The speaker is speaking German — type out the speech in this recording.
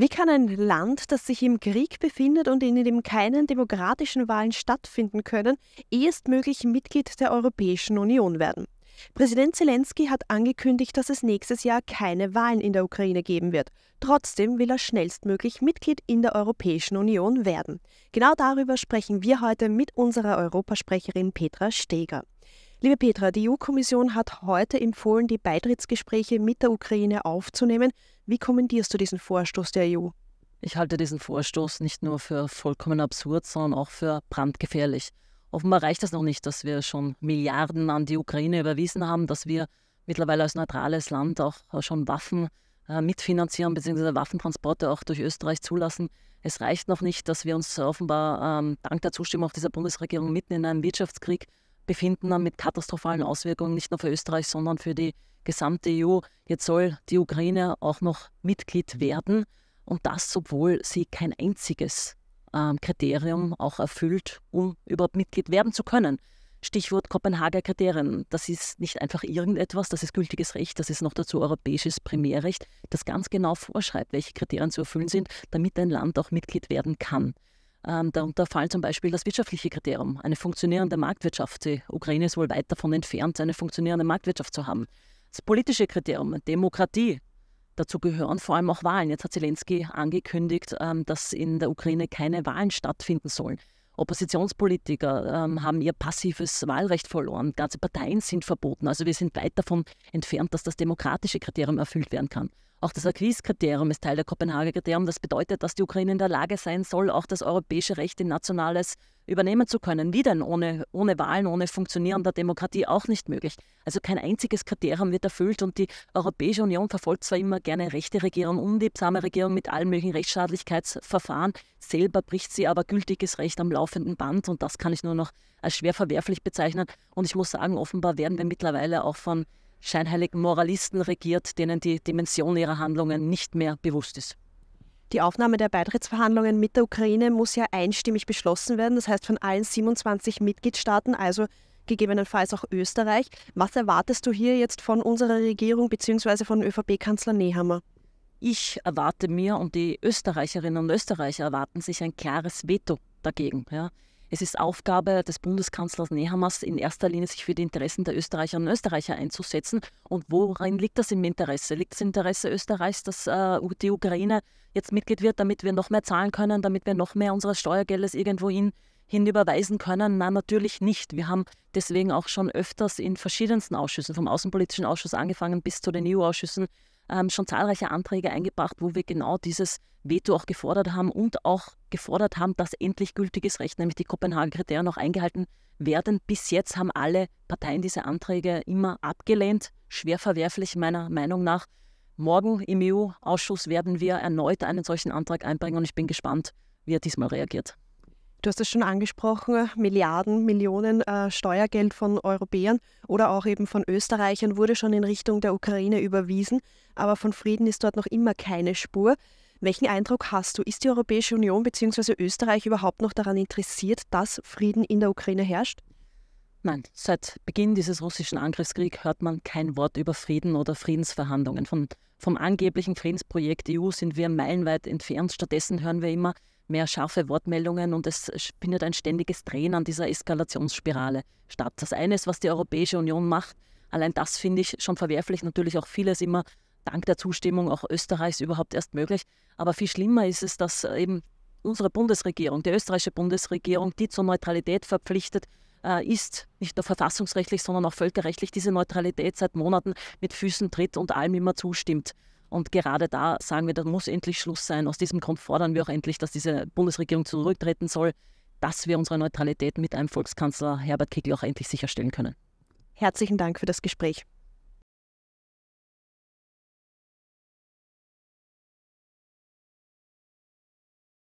Wie kann ein Land, das sich im Krieg befindet und in dem keine demokratischen Wahlen stattfinden können, erstmöglich Mitglied der Europäischen Union werden? Präsident Zelensky hat angekündigt, dass es nächstes Jahr keine Wahlen in der Ukraine geben wird. Trotzdem will er schnellstmöglich Mitglied in der Europäischen Union werden. Genau darüber sprechen wir heute mit unserer Europasprecherin Petra Steger. Liebe Petra, die EU-Kommission hat heute empfohlen, die Beitrittsgespräche mit der Ukraine aufzunehmen. Wie kommentierst du diesen Vorstoß der EU? Ich halte diesen Vorstoß nicht nur für vollkommen absurd, sondern auch für brandgefährlich. Offenbar reicht es noch nicht, dass wir schon Milliarden an die Ukraine überwiesen haben, dass wir mittlerweile als neutrales Land auch schon Waffen äh, mitfinanzieren bzw. Waffentransporte auch durch Österreich zulassen. Es reicht noch nicht, dass wir uns offenbar ähm, dank der Zustimmung auch dieser Bundesregierung mitten in einem Wirtschaftskrieg befinden dann mit katastrophalen Auswirkungen nicht nur für Österreich, sondern für die gesamte EU. Jetzt soll die Ukraine auch noch Mitglied werden und das, obwohl sie kein einziges äh, Kriterium auch erfüllt, um überhaupt Mitglied werden zu können. Stichwort Kopenhager Kriterien. Das ist nicht einfach irgendetwas, das ist gültiges Recht, das ist noch dazu europäisches Primärrecht, das ganz genau vorschreibt, welche Kriterien zu erfüllen sind, damit ein Land auch Mitglied werden kann. Ähm, darunter fallen zum Beispiel das wirtschaftliche Kriterium, eine funktionierende Marktwirtschaft. Die Ukraine ist wohl weit davon entfernt, eine funktionierende Marktwirtschaft zu haben. Das politische Kriterium, Demokratie. Dazu gehören vor allem auch Wahlen. Jetzt hat Zelensky angekündigt, ähm, dass in der Ukraine keine Wahlen stattfinden sollen. Oppositionspolitiker ähm, haben ihr passives Wahlrecht verloren. Ganze Parteien sind verboten. Also wir sind weit davon entfernt, dass das demokratische Kriterium erfüllt werden kann. Auch das akquise kriterium ist Teil der Kopenhager Kriterium. Das bedeutet, dass die Ukraine in der Lage sein soll, auch das europäische Recht in nationales übernehmen zu können. Wie denn ohne, ohne Wahlen, ohne funktionierender Demokratie auch nicht möglich? Also kein einziges Kriterium wird erfüllt und die Europäische Union verfolgt zwar immer gerne rechte Regierung, unliebsame Regierung mit allen möglichen Rechtsstaatlichkeitsverfahren, selber bricht sie aber gültiges Recht am laufenden Band und das kann ich nur noch als schwer verwerflich bezeichnen. Und ich muss sagen, offenbar werden wir mittlerweile auch von scheinheiligen Moralisten regiert, denen die Dimension ihrer Handlungen nicht mehr bewusst ist. Die Aufnahme der Beitrittsverhandlungen mit der Ukraine muss ja einstimmig beschlossen werden, das heißt von allen 27 Mitgliedstaaten, also gegebenenfalls auch Österreich. Was erwartest du hier jetzt von unserer Regierung bzw. von ÖVP-Kanzler Nehammer? Ich erwarte mir und die Österreicherinnen und Österreicher erwarten sich ein klares Veto dagegen. Ja. Es ist Aufgabe des Bundeskanzlers Nehammers, in erster Linie sich für die Interessen der Österreicherinnen und Österreicher einzusetzen. Und worin liegt das im Interesse? Liegt das Interesse Österreichs, dass äh, die Ukraine jetzt Mitglied wird, damit wir noch mehr zahlen können, damit wir noch mehr unseres Steuergeldes irgendwo in hinüberweisen können? Nein, natürlich nicht. Wir haben deswegen auch schon öfters in verschiedensten Ausschüssen, vom Außenpolitischen Ausschuss angefangen bis zu den EU-Ausschüssen, ähm, schon zahlreiche Anträge eingebracht, wo wir genau dieses Veto auch gefordert haben und auch gefordert haben, dass endlich gültiges Recht, nämlich die Kopenhagen-Kriterien, auch eingehalten werden. Bis jetzt haben alle Parteien diese Anträge immer abgelehnt. Schwer verwerflich meiner Meinung nach. Morgen im EU-Ausschuss werden wir erneut einen solchen Antrag einbringen und ich bin gespannt, wie er diesmal reagiert. Du hast es schon angesprochen, Milliarden, Millionen äh, Steuergeld von Europäern oder auch eben von Österreichern wurde schon in Richtung der Ukraine überwiesen, aber von Frieden ist dort noch immer keine Spur. Welchen Eindruck hast du? Ist die Europäische Union bzw. Österreich überhaupt noch daran interessiert, dass Frieden in der Ukraine herrscht? Nein, seit Beginn dieses russischen Angriffskriegs hört man kein Wort über Frieden oder Friedensverhandlungen. Von, vom angeblichen Friedensprojekt EU sind wir meilenweit entfernt. Stattdessen hören wir immer, mehr scharfe Wortmeldungen und es findet ein ständiges Drehen an dieser Eskalationsspirale statt. Das eine ist, was die Europäische Union macht. Allein das finde ich schon verwerflich. Natürlich auch vieles immer dank der Zustimmung auch Österreichs überhaupt erst möglich. Aber viel schlimmer ist es, dass eben unsere Bundesregierung, die österreichische Bundesregierung, die zur Neutralität verpflichtet äh, ist, nicht nur verfassungsrechtlich, sondern auch völkerrechtlich, diese Neutralität seit Monaten mit Füßen tritt und allem immer zustimmt. Und gerade da sagen wir, da muss endlich Schluss sein. Aus diesem Grund fordern wir auch endlich, dass diese Bundesregierung zurücktreten soll, dass wir unsere Neutralität mit einem Volkskanzler Herbert Kickl auch endlich sicherstellen können. Herzlichen Dank für das Gespräch.